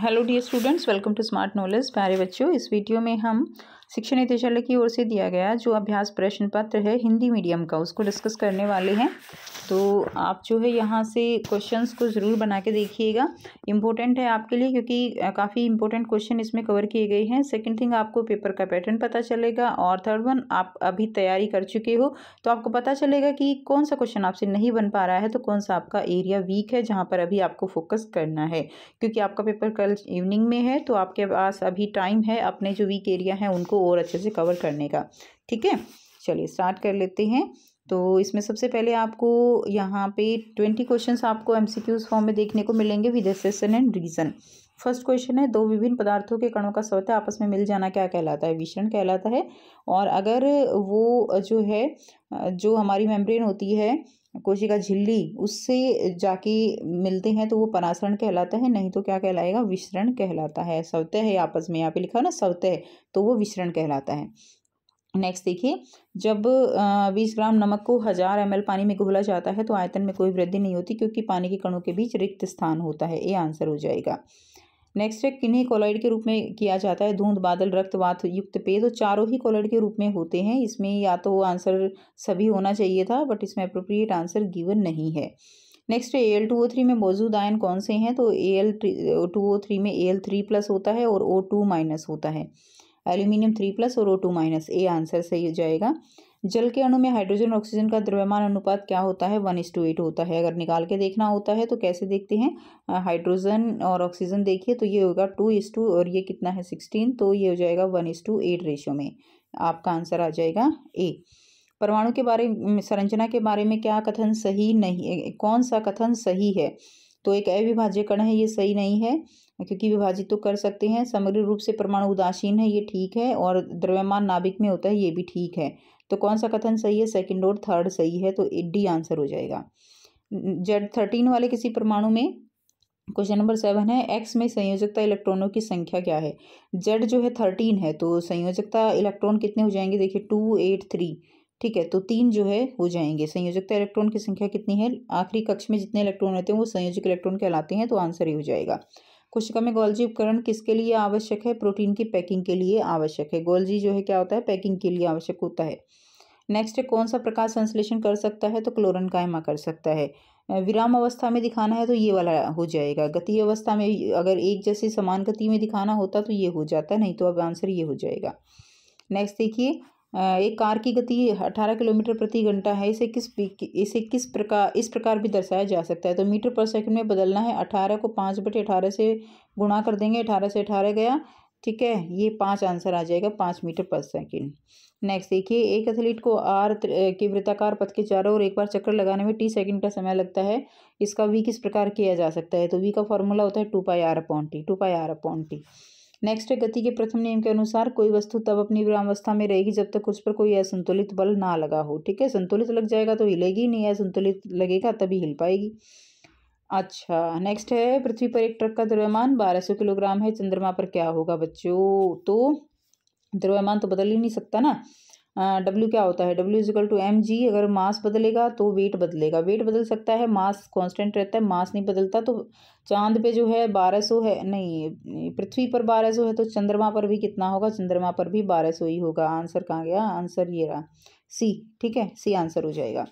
hello dear students welcome to smart knowledge प्यारे बच्चों इस वीडियो में हम शिक्षा निदेशालय की ओर से दिया गया जो अभ्यास प्रश्न पत्र है हिंदी मीडियम का उसको डिस्कस करने वाले हैं तो आप जो है यहाँ से क्वेश्चंस को ज़रूर बना के देखिएगा इंपॉर्टेंट है आपके लिए क्योंकि काफ़ी इंपॉर्टेंट क्वेश्चन इसमें कवर किए गए हैं सेकंड थिंग आपको पेपर का पैटर्न पता चलेगा और थर्ड वन आप अभी तैयारी कर चुके हो तो आपको पता चलेगा कि कौन सा क्वेश्चन आपसे नहीं बन पा रहा है तो कौन सा आपका एरिया वीक है जहाँ पर अभी आपको फोकस करना है क्योंकि आपका पेपर कल इवनिंग में है तो आपके पास अभी टाइम है अपने जो वीक एरिया हैं उनको और अच्छे से कवर करने का ठीक है चलिए स्टार्ट कर लेते हैं तो इसमें सबसे पहले आपको यहाँ पे ट्वेंटी क्वेश्चंस आपको एमसीक्यूज फॉर्म में देखने को मिलेंगे with assertion and reason first question है दो विभिन्न पदार्थों के कणों का स्वतः आपस में मिल जाना क्या कहलाता है विषण कहलाता है और अगर वो जो है जो हमारी मेम्ब्रेन होती है कोशिका झिल्ली उससे जाके मिलते हैं तो वो पनासरण कहलाता है नहीं तो क्या कहलाएगा विसरण कहलाता है सवतः है आपस में यहाँ पे लिखा ना सवतः तो वो विसरण कहलाता है नेक्स्ट देखिए जब बीस ग्राम नमक को हज़ार एम पानी में घोला जाता है तो आयतन में कोई वृद्धि नहीं होती क्योंकि पानी के कणों के बीच रिक्त स्थान होता है ये आंसर हो जाएगा नेक्स्ट है किन्हीं कोलाइड के रूप में किया जाता है धुंध बादल रक्तवात युक्त पेय तो चारों ही कोलाइड के रूप में होते हैं इसमें या तो आंसर सभी होना चाहिए था बट इसमें अप्रोप्रिएट आंसर गिवन नहीं है नेक्स्ट है A L two O three में मौजूद आयन कौन से हैं तो A L two O three में ए एल थ्री प्लस होता है और ओ टू माइनस होता है एल्यूमिनियम थ्री प्लस और O two minus A answer सही हो जाएगा जल के अणु में हाइड्रोजन ऑक्सीजन का द्रव्यमान अनुपात क्या होता है वन इस टू एट होता है अगर निकाल के देखना होता है तो कैसे देखते हैं हाइड्रोजन और ऑक्सीजन देखिए तो ये होगा टू इस टू और ये कितना है सिक्सटीन तो ये हो जाएगा वन इस टू एट रेशियो में आपका आंसर आ जाएगा ए परमाणु के बारे में संरचना के बारे में क्या कथन सही नहीं कौन सा कथन सही है तो एक अविभाज्य कण है ये सही नहीं है क्योंकि विभाजित तो कर सकते हैं समग्र रूप से परमाणु उदासीन है ये ठीक है और द्रव्यमान नाभिक में होता है ये भी ठीक है तो कौन सा कथन सही है सेकेंड और थर्ड सही है तो डी आंसर हो जाएगा जेड थर्टीन वाले किसी परमाणु में क्वेश्चन नंबर सेवन है एक्स में संयोजकता इलेक्ट्रॉनों की संख्या क्या है जेड जो है थर्टीन है तो संयोजकता इलेक्ट्रॉन कितने हो जाएंगे देखिए टू एट थ्री ठीक है तो तीन जो है हो जाएंगे संयोजकता इलेक्ट्रॉन की संख्या कितनी है आखिरी कक्ष में जितने इलेक्ट्रॉन रहते हैं वो संयोजक इलेक्ट्रॉन कहलाते हैं तो आंसर ही हो जाएगा कोशिका में गोल्जी उपकरण किसके लिए आवश्यक है प्रोटीन की पैकिंग के लिए आवश्यक है गोल्जी जो है क्या होता है पैकिंग के लिए आवश्यक होता है नेक्स्ट कौन सा प्रकाश संश्लेषण कर सकता है तो क्लोरन कायमा कर सकता है विराम अवस्था में दिखाना है तो ये वाला हो जाएगा गति अवस्था में अगर एक जैसे समान गति में दिखाना होता तो ये हो जाता नहीं तो अब आंसर ये हो जाएगा नेक्स्ट देखिए एक कार की गति 18 किलोमीटर प्रति घंटा है इसे किस इसे किस प्रकार इस प्रकार भी दर्शाया जा सकता है तो मीटर पर सेकंड में बदलना है 18 को पाँच बटे अठारह से गुणा कर देंगे 18 से 18 गया ठीक है ये पाँच आंसर आ जाएगा पाँच मीटर पर सेकेंड नेक्स्ट देखिए एक एथलीट को आर के वृत्ताकार पथ के चारों ओर एक बार चक्कर लगाने में टी सेकंड का समय लगता है इसका वी किस प्रकार किया जा सकता है तो वी का फॉर्मूला होता है two pi R upon T two pi R upon T next है गति के प्रथम नियम के अनुसार कोई वस्तु तब अपनी विरामावस्था में रहेगी जब तक उस पर कोई असंतुलित बल ना लगा हो ठीक है संतुलित लग जाएगा तो हिलेगी नहीं असंतुलित लगेगा तभी हिल पाएगी अच्छा नेक्स्ट है पृथ्वी पर एक ट्रक का द्रव्यमान बारह सौ किलोग्राम है चंद्रमा पर क्या होगा बच्चों तो द्रव्यमान तो बदल ही नहीं सकता ना डब्ल्यू क्या होता है W is equal to M G अगर मास बदलेगा तो वेट बदलेगा वेट बदल सकता है मास कांस्टेंट रहता है मास नहीं बदलता तो चांद पे जो है बारह सौ है नहीं पृथ्वी पर बारह सौ है तो चंद्रमा पर भी कितना होगा चंद्रमा पर भी बारह सौ ही होगा आंसर कहाँ गया आंसर ये रहा सी ठीक है सी आंसर हो जाएगा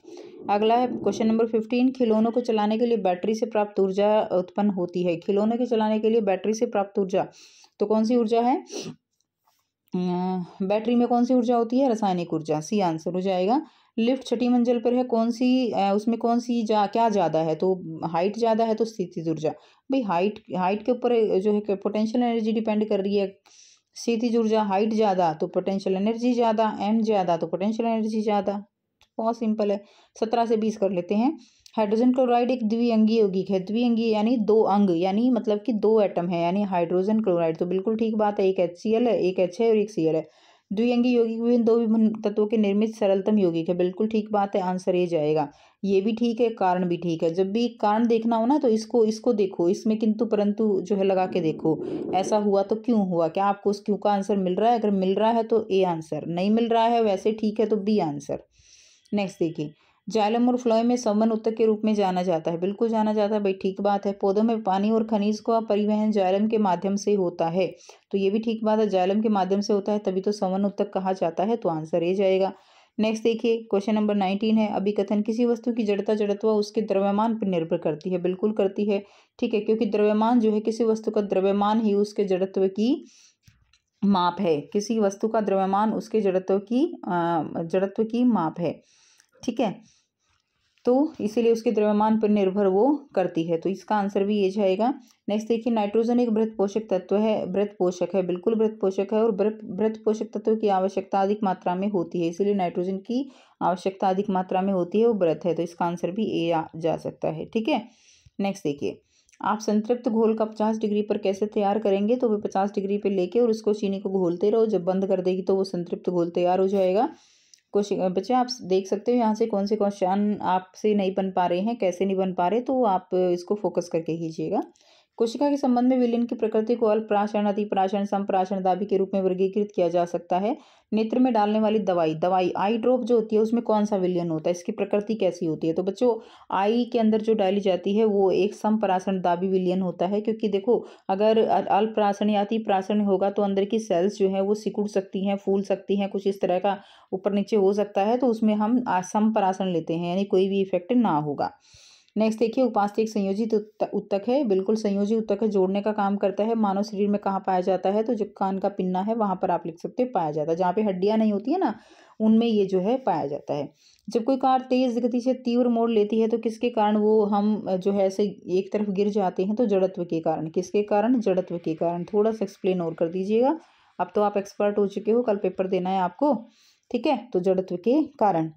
अगला है क्वेश्चन नंबर फिफ्टीन खिलौनों को चलाने के लिए बैटरी से प्राप्त ऊर्जा उत्पन्न होती है खिलौने के चलाने के लिए बैटरी से प्राप्त ऊर्जा तो कौन सी ऊर्जा है बैटरी में कौन सी ऊर्जा होती है रासायनिक ऊर्जा सी आंसर हो जाएगा लिफ्ट छठी मंजिल पर है कौन सी उसमें कौन सी जा क्या ज़्यादा है तो हाइट ज़्यादा है तो स्थिति ऊर्जा भाई हाइट हाइट के ऊपर जो है पोटेंशियल एनर्जी डिपेंड कर रही है सीधी जा हाइट ज़्यादा तो पोटेंशियल एनर्जी ज़्यादा एम ज़्यादा तो पोटेंशियल एनर्जी ज़्यादा बहुत सिंपल है सत्रह से बीस कर लेते हैं हाइड्रोजन क्लोराइड एक द्विअंगी यौगिक है द्विअंगी यानी दो अंग यानी मतलब कि दो एटम है यानी हाइड्रोजन क्लोराइड तो बिल्कुल ठीक बात है एक एच सी एल है एक एच है और एक सी है द्विअंगी यौगिक विभिन्न दो विभिन्न तत्वों के निर्मित सरलतम यौगिक है बिल्कुल ठीक बात है आंसर ये जाएगा ये भी ठीक है कारण भी ठीक है जब भी कारण देखना हो ना तो इसको इसको देखो इसमें किंतु परंतु जो है लगा के देखो ऐसा हुआ तो क्यों हुआ क्या आपको उस क्यों का आंसर मिल रहा है अगर मिल रहा है तो ए आंसर नहीं मिल रहा है वैसे ठीक है तो बी आंसर नेक्स्ट देखिए जालम और फ्लोय में संवन उत्तक के रूप में जाना जाता है बिल्कुल जाना जाता है भाई ठीक बात है पौधों में पानी और खनिज का परिवहन जालम के माध्यम से होता है तो ये भी ठीक बात है जालम के माध्यम से होता है तभी तो संवन उत्तक कहा जाता है तो आंसर ये जाएगा नेक्स्ट देखिए क्वेश्चन नंबर नाइनटीन है अभिकथन किसी वस्तु की जड़ता जड़त्व उसके द्रव्यमान पर निर्भर करती है बिल्कुल करती है ठीक है क्योंकि द्रव्यमान जो है किसी वस्तु का द्रव्यमान ही उसके जड़त्व की माप है किसी वस्तु का द्रव्यमान उसके जड़त्व की जड़त्व की माप है ठीक है तो इसीलिए उसके द्रव्यमान पर निर्भर वो करती है तो इसका आंसर भी ये जाएगा नेक्स्ट देखिए नाइट्रोजन एक बृहत पोषक तत्व है वृत पोषक है बिल्कुल वृत पोषक है और वृत पोषक तत्व की आवश्यकता अधिक मात्रा में होती है इसीलिए नाइट्रोजन की आवश्यकता अधिक मात्रा में होती है वो व्रत है तो इसका आंसर भी ए जा सकता है ठीक है नेक्स्ट देखिए आप संतृप्त घोल का पचास डिग्री पर कैसे तैयार करेंगे तो वे पचास डिग्री पर लेके और उसको चीनी को घोलते रहो जब बंद कर देगी तो वो संतृप्त घोल तैयार हो जाएगा क्वेश्चन बच्चे आप देख सकते हो यहाँ से कौन से क्वेश्चन आपसे नहीं बन पा रहे हैं कैसे नहीं बन पा रहे तो आप इसको फोकस करके कीजिएगा कोशिका के संबंध में विलयन की प्रकृति को अल्पप्राशन अतिप्राशन संप्राशन दाबी के रूप में वर्गीकृत किया जा सकता है नेत्र में डालने वाली दवाई दवाई आई ड्रॉप जो होती है उसमें कौन सा विलयन होता है इसकी प्रकृति कैसी होती है तो बच्चों आई के अंदर जो डाली जाती है वो एक संप्राशन दाबी विलियन होता है क्योंकि देखो अगर अल्पराशन या अतिप्राशन होगा तो अंदर की सेल्स जो है वो सिकुड़ सकती हैं फूल सकती हैं कुछ इस तरह का ऊपर नीचे हो सकता है तो उसमें हम संपराशन लेते हैं यानी कोई भी इफेक्ट ना होगा नेक्स्ट देखिए उपास्थिक तो संयोजित तो उत्तक है बिल्कुल संयोजित उत्तक है जोड़ने का काम करता है मानव शरीर में कहाँ पाया जाता है तो जो कान का पिन्ना है वहाँ पर आप लिख सकते हैं पाया जाता है जहाँ पे हड्डियाँ नहीं होती है ना उनमें ये जो है पाया जाता है जब कोई कार तेज गति से तीव्र मोड़ लेती है तो किसके कारण वो हम जो है ऐसे एक तरफ गिर जाते हैं तो जड़त्व के कारण किसके कारण जड़त्व के कारण थोड़ा सा एक्सप्लेन और कर दीजिएगा अब तो आप एक्सपर्ट हो चुके हो कल पेपर देना है आपको ठीक है तो जड़त्व के कारण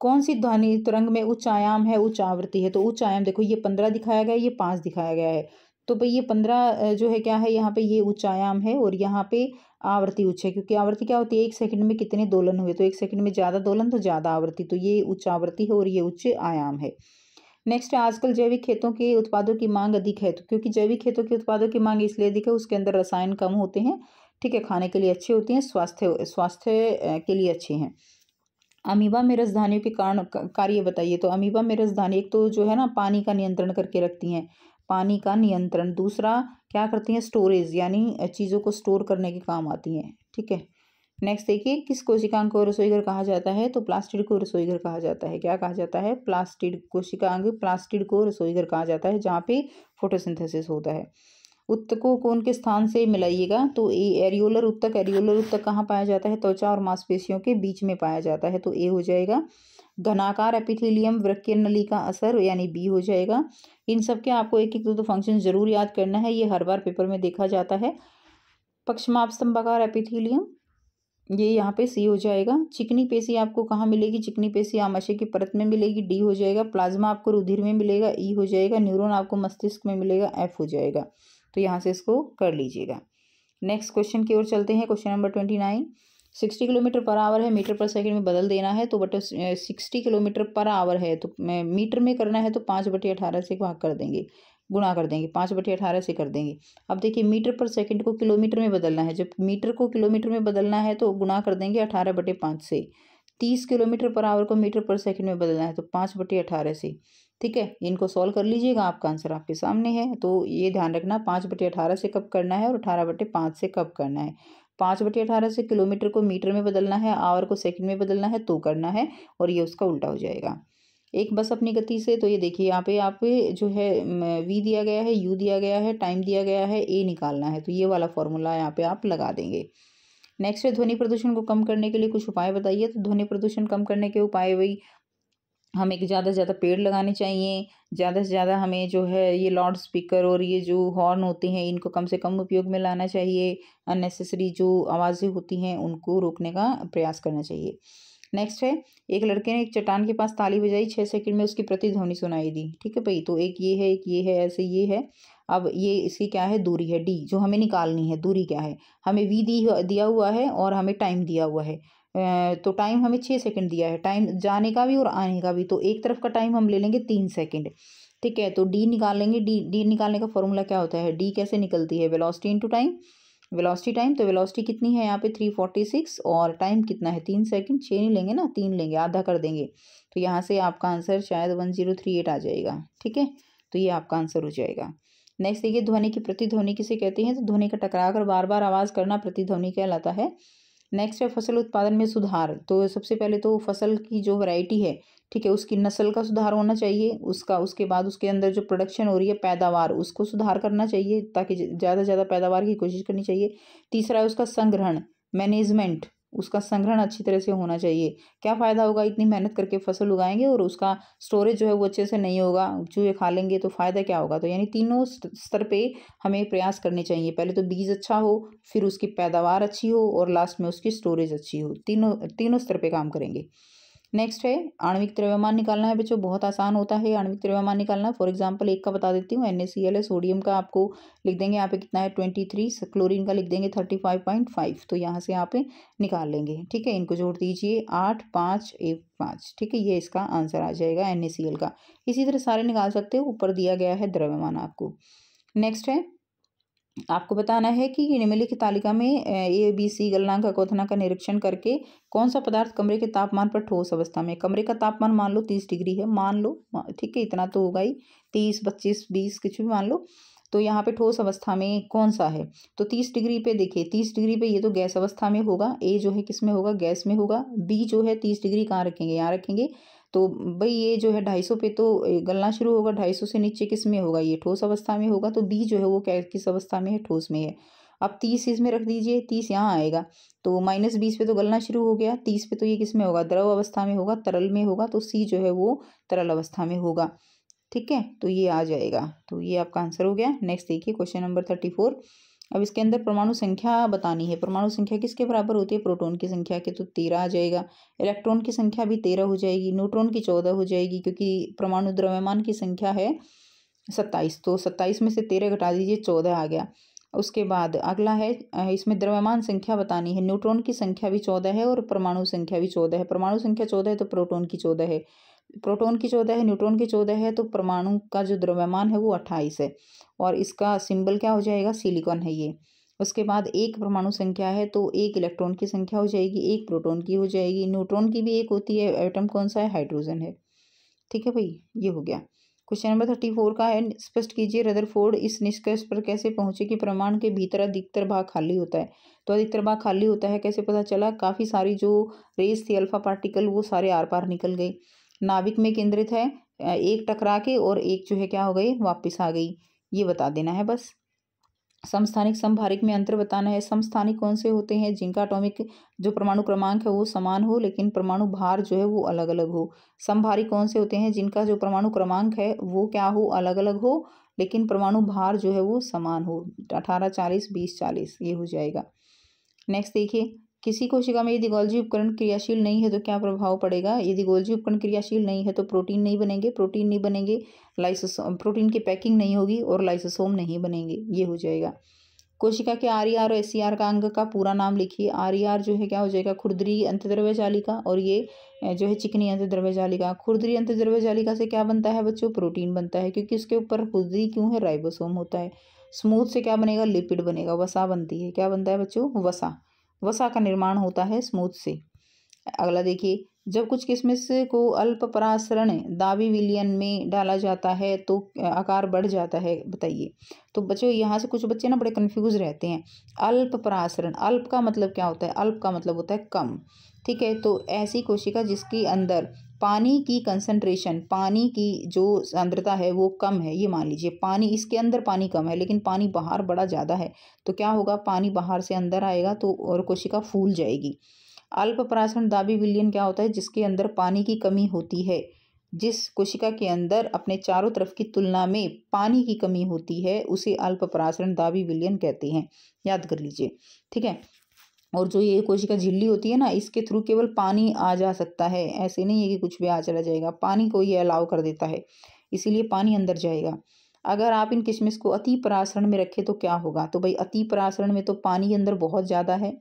कौन सी ध्वनि तुरंग में उच्च आयाम है उच्च आवृत्ति है तो उच्च आयाम देखो ये पंद्रह दिखाया गया है ये पाँच दिखाया गया है तो भाई ये पंद्रह जो है क्या है यहाँ पे ये उच्च आयाम है और यहाँ पे आवृत्ति उच्च है क्योंकि आवृत्ति क्या होती है एक सेकंड में कितने दोलन हुए तो एक सेकंड में ज़्यादा दोलन तो ज़्यादा आवृत्ति तो ये उच्च आवृत्ति है और ये उच्च आयाम है नेक्स्ट आजकल जैविक खेतों के उत्पादों की मांग अधिक है तो क्योंकि जैविक खेतों के उत्पादों की मांग इसलिए अधिक है उसके अंदर रसायन कम होते हैं ठीक है खाने के लिए अच्छे होते हैं स्वास्थ्य स्वास्थ्य के लिए अच्छे हैं अमीबा में रजधानियों के कारण कार्य बताइए तो अमीबा में रजधानी एक तो जो है ना पानी का नियंत्रण करके रखती हैं पानी का नियंत्रण दूसरा क्या करती हैं स्टोरेज यानी चीज़ों को स्टोर करने के काम आती हैं ठीक है नेक्स्ट देखिए किस कोशिकांग को रसोईघर कहा जाता है तो प्लास्टिड को रसोईघर कहा जाता है क्या कहा जाता है प्लास्टिड कोशिकांग प्लास्टिड को रसोईघर कहा जाता है जहाँ पे फोटोसिंथेसिस होता है उत्तकों को उनके स्थान से मिलाइएगा तो ए एरियोलर उत्तक एरियोलर उत्तक कहाँ पाया जाता है त्वचा और मांसपेशियों के बीच में पाया जाता है तो ए हो जाएगा घनाकार एपिथीलियम वृक्ष नली का असर यानी बी हो जाएगा इन सब के आपको एक एक दो फंक्शन जरूर याद करना है ये हर बार पेपर में देखा जाता है पक्षमाप स्तंभाकार एपिथीलियम ये यहाँ पे सी हो जाएगा चिकनी पेशी आपको कहाँ मिलेगी चिकनी पेशी आमाशय की परत में मिलेगी डी हो जाएगा प्लाज्मा आपको रुधिर में मिलेगा ई e हो जाएगा न्यूरोन आपको मस्तिष्क में मिलेगा एफ हो जाएगा तो यहाँ से इसको कर लीजिएगा नेक्स्ट क्वेश्चन की ओर चलते हैं question number twenty nine sixty kilometre per hour है मीटर पर सेकंड में बदल देना है तो बटे सिक्सटी किलोमीटर पर आवर है तो मीटर में करना है तो पाँच बटे अठारह से भाग कर देंगे गुणा कर देंगे पाँच बटे अठारह से कर देंगे अब देखिए मीटर पर सेकंड को किलोमीटर में बदलना है जब मीटर को किलोमीटर में बदलना है तो गुणा कर देंगे अठारह बटे पाँच से तीस किलोमीटर पर आवर को मीटर पर सेकंड में बदलना है तो पाँच बटे अठारह से ठीक है इनको सॉल्व कर लीजिएगा आपका आंसर आपके सामने है तो ये ध्यान रखना पाँच बटे अठारह से कब करना है और अठारह बटे पाँच से कब करना है पाँच बटे अठारह से किलोमीटर को मीटर में बदलना है आवर को सेकंड में बदलना है तो करना है और ये उसका उल्टा हो जाएगा एक बस अपनी गति से तो ये देखिए यहाँ पे आप जो है वी दिया गया है यू दिया गया है टाइम दिया गया है ए निकालना है तो ये वाला फॉर्मूला यहाँ पे आप लगा देंगे नेक्स्ट है ध्वनि प्रदूषण को कम करने के लिए कुछ उपाय बताइए तो ध्वनि प्रदूषण कम करने के उपाय वही हमें कि ज़्यादा से ज़्यादा पेड़ लगाने चाहिए ज़्यादा से ज़्यादा हमें जो है ये लाउड स्पीकर और ये जो हॉर्न होते हैं इनको कम से कम उपयोग में लाना चाहिए अननेसेसरी जो आवाज़ें होती हैं उनको रोकने का प्रयास करना चाहिए नेक्स्ट है एक लड़के ने एक चट्टान के पास ताली बजाई छः सेकंड में उसकी प्रतिध्वनि सुनाई दी ठीक है भाई तो एक ये है एक ये है ऐसे ये है अब ये इसकी क्या है दूरी है डी जो हमें निकालनी है दूरी क्या है हमें वी दी दिया हुआ है और हमें टाइम दिया हुआ है तो टाइम हमें छः सेकंड दिया है टाइम जाने का भी और आने का भी तो एक तरफ का टाइम हम ले लेंगे तीन सेकंड ठीक है तो डी निकाल लेंगे डी डी निकालने का फॉर्मूला क्या होता है डी कैसे निकलती है velocity into time velocity time तो वेलोसिटी कितनी है यहाँ पे थ्री फोर्टी सिक्स और टाइम कितना है तीन सेकंड छः नहीं लेंगे ना तीन लेंगे आधा कर देंगे तो यहाँ से आपका आंसर शायद वन जीरो थ्री एट आ जाएगा ठीक है तो ये आपका आंसर हो जाएगा नेक्स्ट देखिए ध्वनि की प्रतिध्वनि किसे कहते हैं तो ध्वनि का टकरा कर बार बार आवाज़ करना प्रतिध्वनि कहलाता है नेक्स्ट है फसल उत्पादन में सुधार तो सबसे पहले तो फसल की जो वैरायटी है ठीक है उसकी नस्ल का सुधार होना चाहिए उसका उसके बाद उसके अंदर जो प्रोडक्शन हो रही है पैदावार उसको सुधार करना चाहिए ताकि ज़्यादा से ज़्यादा पैदावार की कोशिश करनी चाहिए तीसरा है उसका संग्रहण मैनेजमेंट उसका संग्रहण अच्छी तरह से होना चाहिए क्या फ़ायदा होगा इतनी मेहनत करके फसल उगाएंगे और उसका स्टोरेज जो है वो अच्छे से नहीं होगा चूहे खा लेंगे तो फ़ायदा क्या होगा तो यानी तीनों स्तर पे हमें प्रयास करने चाहिए पहले तो बीज अच्छा हो फिर उसकी पैदावार अच्छी हो और लास्ट में उसकी स्टोरेज अच्छी हो तीनों तीनों स्तर पर काम करेंगे नेक्स्ट है आणविक त्रव्यमान निकालना है बच्चों बहुत आसान होता है आणविक त्रव्यमान निकालना फॉर एग्जांपल एक का बता देती हूँ एन है सोडियम का आपको लिख देंगे यहाँ पे कितना है ट्वेंटी थ्री क्लोरिन का लिख देंगे थर्टी फाइव पॉइंट फाइव तो यहाँ से यहाँ पे निकाल लेंगे ठीक है इनको जोड़ दीजिए आठ पाँच एक पाँच ठीक है ये इसका आंसर आ जाएगा एन का इसी तरह सारे निकाल सकते हो ऊपर दिया गया है द्रव्यमान आपको नेक्स्ट है आपको बताना है कि निम्नलिखित तालिका में ए बी सी गलनांक अकोथना का निरीक्षण करके कौन सा पदार्थ कमरे के तापमान पर ठोस अवस्था में कमरे का तापमान मान लो तीस डिग्री है मान लो ठीक है इतना तो होगा ही तीस पच्चीस बीस कुछ भी मान लो तो यहाँ पे ठोस अवस्था में कौन सा है तो तीस डिग्री पे देखिए तीस डिग्री पे ये तो गैस अवस्था में होगा ए जो है किस में होगा गैस में होगा बी जो है तीस डिग्री कहाँ रखेंगे यहाँ रखेंगे तो भाई ये जो है ढाई सौ पे तो गलना शुरू होगा ढाई सौ से नीचे किस में होगा ये ठोस अवस्था में होगा तो बी जो है वो क्या किस अवस्था में है ठोस में है अब तीस इसमें रख दीजिए तीस यहाँ आएगा तो माइनस बीस पे तो गलना शुरू हो गया तीस पे तो ये किस में होगा द्रव अवस्था में होगा तरल में होगा तो सी जो है वो तरल अवस्था में होगा ठीक है तो ये आ जाएगा तो ये आपका आंसर हो गया नेक्स्ट देखिए क्वेश्चन नंबर थर्टी फोर अब इसके अंदर परमाणु संख्या बतानी है परमाणु संख्या किसके बराबर होती है प्रोटॉन की संख्या के तो तेरह आ जाएगा इलेक्ट्रॉन की संख्या भी तेरह हो जाएगी न्यूट्रॉन की चौदह हो जाएगी क्योंकि परमाणु द्रव्यमान की संख्या है सत्ताईस तो सत्ताईस में से तेरह घटा दीजिए चौदह आ गया उसके बाद अगला है इसमें द्रव्यमान संख्या बतानी है न्यूट्रॉन की संख्या भी चौदह है और परमाणु संख्या भी चौदह है परमाणु संख्या चौदह है तो प्रोटोन की चौदह है प्रोटॉन की चौदह है न्यूट्रॉन की चौदह है तो परमाणु का जो द्रव्यमान है वो अट्ठाईस है और इसका सिंबल क्या हो जाएगा सिलिकॉन है ये उसके बाद एक परमाणु संख्या है तो एक इलेक्ट्रॉन की संख्या हो जाएगी एक प्रोटोन की हो जाएगी न्यूट्रॉन की भी एक होती है आइटम कौन सा है हाइड्रोजन है ठीक है भाई ये हो गया क्वेश्चन नंबर थर्टी फोर का है स्पष्ट कीजिए रदरफोर्ड इस निष्कर्ष पर कैसे पहुंचे कि प्रमाण के भीतर अधिकतर भाग खाली होता है तो अधिकतर भाग खाली होता है कैसे पता चला काफ़ी सारी जो रेस थी अल्फा पार्टिकल वो सारे आर पार निकल गई नाभिक में केंद्रित है एक टकरा के और एक जो है क्या हो गई वापस आ गई ये बता देना है बस समस्थानिक समभारिक में अंतर बताना है समस्थानिक कौन से होते हैं जिनका अटोमिक जो परमाणु क्रमांक है वो समान हो लेकिन परमाणु भार जो है वो अलग अलग हो संभारिक कौन से होते हैं जिनका जो परमाणु क्रमांक है वो क्या हो अलग अलग हो लेकिन परमाणु भार जो है वो समान हो अठारह चालीस बीस चालीस ये हो जाएगा नेक्स्ट देखिए किसी कोशिका में यदि गोल्जी उपकरण क्रियाशील नहीं है तो क्या प्रभाव पड़ेगा यदि गोल्जी उपकरण क्रियाशील नहीं है तो प्रोटीन नहीं बनेंगे प्रोटीन नहीं बनेंगे लाइसोसोम प्रोटीन की पैकिंग नहीं होगी और लाइसोसोम नहीं बनेंगे ये हो जाएगा कोशिका के आर और एस का अंग का पूरा नाम लिखिए आर जो है क्या हो जाएगा खुरदरी अंतद्रव्य जालिका और ये जो है चिकनी अंतद्रव्य जालिका खुरदरी अंतद्रव्य जालिका से क्या बनता है बच्चों प्रोटीन बनता है क्योंकि उसके ऊपर खुरदरी क्यों है राइबोसोम होता है स्मूथ से क्या बनेगा लिपिड बनेगा वसा बनती है क्या बनता है बच्चों वसा वसा का निर्माण होता है स्मूथ से अगला देखिए जब कुछ किशमिश को अल्प परासरण दावी विलियन में डाला जाता है तो आकार बढ़ जाता है बताइए तो बच्चों यहाँ से कुछ बच्चे ना बड़े कंफ्यूज रहते हैं अल्प परासरण अल्प का मतलब क्या होता है अल्प का मतलब होता है कम ठीक है तो ऐसी कोशिका जिसके अंदर पानी की कंसंट्रेशन पानी की जो सांद्रता है वो कम है ये मान लीजिए पानी इसके अंदर पानी कम है लेकिन पानी बाहर बड़ा ज़्यादा है तो क्या होगा पानी बाहर से अंदर आएगा तो और कोशिका फूल जाएगी अल्प दाबी विलियन क्या होता है जिसके अंदर पानी की कमी होती है जिस कोशिका के अंदर अपने चारों तरफ की तुलना में पानी की कमी होती है उसे अल्प दाबी विलियन कहते हैं याद कर लीजिए ठीक है और जो ये कोशिका झिल्ली होती है ना इसके थ्रू केवल पानी आ जा सकता है ऐसे नहीं है कि कुछ भी आ चला जाएगा पानी को ये अलाउ कर देता है इसीलिए पानी अंदर जाएगा अगर आप इन किशमिश को अति परासरण में रखें तो क्या होगा तो भाई अति परासरण में तो पानी के अंदर बहुत ज़्यादा है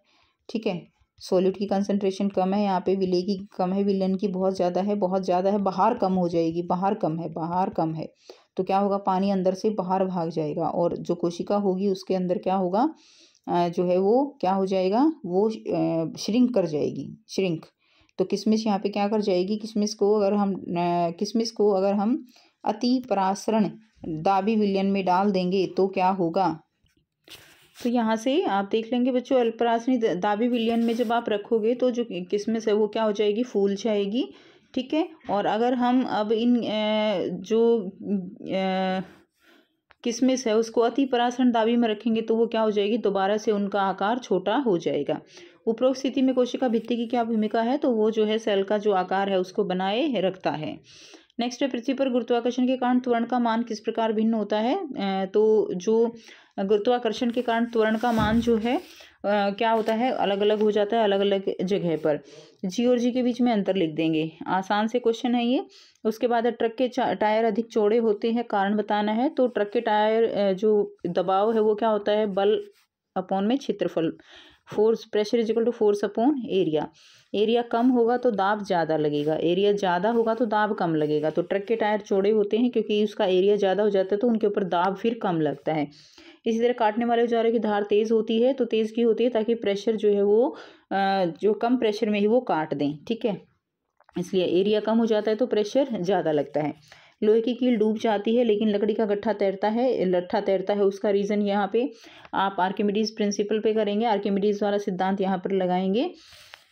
ठीक है सोल्यूट की कंसनट्रेशन कम है यहाँ पे विले की कम है विलन की बहुत ज़्यादा है बहुत ज़्यादा है बाहर कम हो जाएगी बाहर कम है बाहर कम है तो क्या होगा पानी अंदर से बाहर भाग जाएगा और जो कोशिका होगी उसके अंदर क्या होगा जो है वो क्या हो जाएगा वो श्रिंक कर जाएगी श्रिंक तो किशमिश यहाँ पे क्या कर जाएगी किशमिश को अगर हम किशमिश को अगर हम अति परासरण दाबी विलियन में डाल देंगे तो क्या होगा तो यहाँ से आप देख लेंगे बच्चों अल्परासनी दाबी विलियन में जब आप रखोगे तो जो किशमिश है वो क्या हो जाएगी फूल जाएगी ठीक है और अगर हम अब इन जो किसमिस है उसको अति परासरण दाबी में रखेंगे तो वो क्या हो जाएगी दोबारा से उनका आकार छोटा हो जाएगा उपरोक्त स्थिति में कोशिका भित्ति की क्या भूमिका है तो वो जो है सेल का जो आकार है उसको बनाए रखता है नेक्स्ट है पृथ्वी पर गुरुत्वाकर्षण के कारण त्वरण का मान किस प्रकार भिन्न होता है तो जो गुरुत्वाकर्षण के कारण त्वरण का मान जो है क्या होता है अलग अलग हो जाता है अलग अलग जगह पर जी और जी के बीच में अंतर लिख देंगे आसान से क्वेश्चन है ये उसके बाद ट्रक के टायर अधिक चौड़े होते हैं कारण बताना है तो ट्रक के टायर जो दबाव है वो क्या होता है बल अपॉन में क्षेत्रफल force pressure is equal to force upon area area कम होगा तो दाब ज़्यादा लगेगा एरिया ज़्यादा होगा तो दाब कम लगेगा तो ट्रक के टायर चौड़े होते हैं क्योंकि उसका एरिया ज़्यादा हो जाता है तो उनके ऊपर दाब फिर कम लगता है इसी तरह काटने वाले औजारों की धार तेज़ होती है तो तेज़ की होती है ताकि प्रेशर जो है वो जो कम प्रेशर में ही वो काट दें ठीक है इसलिए एरिया कम हो जाता है तो प्रेशर ज़्यादा लगता है लोहे की कील डूब जाती है लेकिन लकड़ी का गट्ठा तैरता है लट्ठा तैरता है उसका रीज़न यहाँ पे आप आर्किमिडीज़ प्रिंसिपल पे करेंगे आर्किमिडीज़ वाला सिद्धांत यहाँ पर लगाएंगे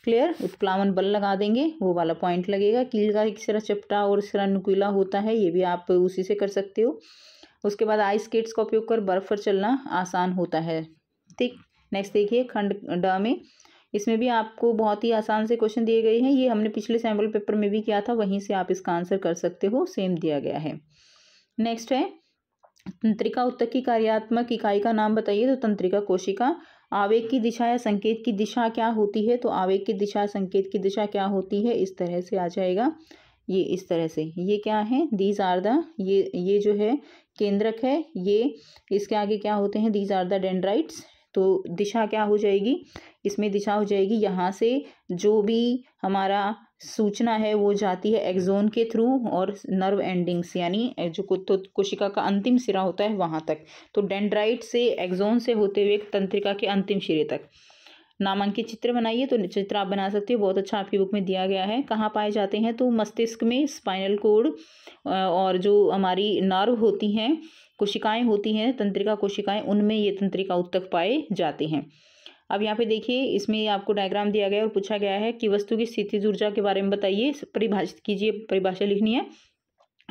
क्लियर उत्प्लावन बल लगा देंगे वो वाला पॉइंट लगेगा कील का एक सिरा चपटा और सिरा नुकीला होता है ये भी आप उसी से कर सकते हो उसके बाद आइस किट्स का उपयोग कर बर्फ़ पर चलना आसान होता है ठीक नेक्स्ट देखिए खंड ड में इसमें भी आपको बहुत ही आसान से क्वेश्चन दिए गए हैं ये हमने पिछले सैम्पल पेपर में भी किया था वहीं से आप इसका आंसर कर सकते हो सेम दिया गया है नेक्स्ट है तंत्रिका उत्तक की कार्यात्मक इकाई का नाम बताइए तो तंत्रिका कोशिका आवेग की दिशा या संकेत की दिशा क्या होती है तो आवेग की दिशा संकेत की दिशा क्या होती है इस तरह से आ जाएगा ये इस तरह से ये क्या है दीज आर द ये ये जो है केंद्रक है ये इसके आगे क्या होते हैं दीज आर द डेंड्राइट्स तो दिशा क्या हो जाएगी इसमें दिशा हो जाएगी यहाँ से जो भी हमारा सूचना है वो जाती है एक्जोन के थ्रू और नर्व एंडिंग्स यानी जो तो कोशिका का अंतिम सिरा होता है वहाँ तक तो डेंड्राइट से एक्जोन से होते हुए तंत्रिका के अंतिम सिरे तक नामांकित चित्र बनाइए तो चित्र आप बना सकते हो बहुत अच्छा आपकी बुक में दिया गया है कहाँ पाए जाते हैं तो मस्तिष्क में स्पाइनल कोड और जो हमारी नर्व होती हैं कोशिकाएं होती हैं तंत्रिका कोशिकाएं उनमें ये तंत्रिका उत्तक पाए जाते हैं अब यहाँ पे देखिए इसमें आपको डायग्राम दिया गया और पूछा गया है कि वस्तु की स्थिति ऊर्जा के बारे में बताइए परिभाषित कीजिए परिभाषा लिखनी है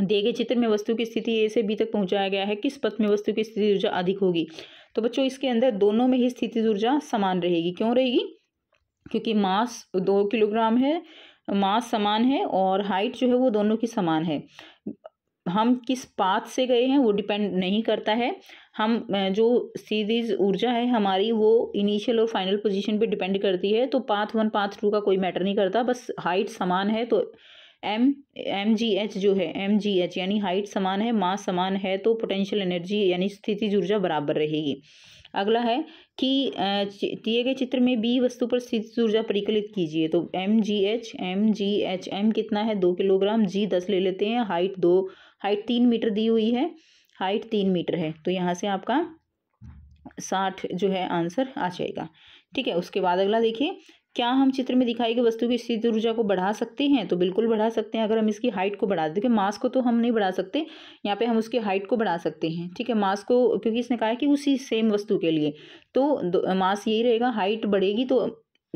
दिए गए चित्र में वस्तु की स्थिति ए से बी तक पहुंचाया गया है किस पथ में वस्तु की स्थिति ऊर्जा अधिक होगी तो बच्चों इसके अंदर दोनों में ही स्थितिज ऊर्जा समान रहेगी क्यों रहेगी क्योंकि मास दो किलोग्राम है मास समान है और हाइट जो है वो दोनों की समान है हम किस पाथ से गए हैं वो डिपेंड नहीं करता है हम जो सीरीज ऊर्जा है हमारी वो इनिशियल और फाइनल पोजीशन पे डिपेंड करती है तो पाथ वन पाथ टू का कोई मैटर नहीं करता बस हाइट समान है तो एम एम जी एच जो है एम जी एच यानी हाइट समान है मास समान है तो पोटेंशियल एनर्जी यानी स्थिति ऊर्जा बराबर रहेगी अगला है कि दिए गए चित्र में बी वस्तु पर स्थिति ऊर्जा परिकलित कीजिए तो M G H M G H M कितना है दो किलोग्राम जी दस ले लेते हैं हाइट दो हाइट तीन मीटर दी हुई है हाइट तीन मीटर है तो यहाँ से आपका साठ जो है आंसर आ जाएगा ठीक है उसके बाद अगला देखिए क्या हम चित्र में दिखाई गई वस्तु की स्थित ऊर्जा को बढ़ा सकते हैं तो बिल्कुल बढ़ा सकते हैं अगर हम इसकी हाइट को बढ़ा देखिए मास को तो हम नहीं बढ़ा सकते यहाँ पे हम उसकी हाइट को बढ़ा सकते हैं ठीक है मास को क्योंकि इसने कहा है कि उसी सेम वस्तु के लिए तो मास यही रहेगा हाइट बढ़ेगी तो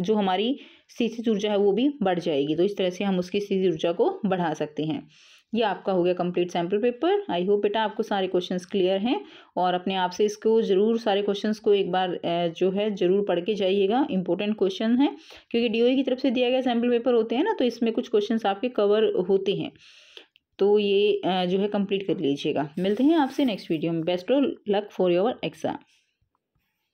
जो हमारी स्थित ऊर्जा है वो भी बढ़ जाएगी तो इस तरह से हम उसकी स्थित ऊर्जा को बढ़ा सकते हैं ये आपका हो गया complete sample paper I hope बेटा आपको सारे क्वेश्चंस क्लियर हैं और अपने आप से इसको ज़रूर सारे क्वेश्चंस को एक बार जो है ज़रूर पढ़ के जाइएगा इंपॉर्टेंट क्वेश्चन है क्योंकि डी e की तरफ से दिया गया सैम्पल पेपर होते हैं ना तो इसमें कुछ क्वेश्चन आपके कवर होते हैं तो ये जो है कंप्लीट कर लीजिएगा मिलते हैं आपसे नेक्स्ट वीडियो में best of luck for your exam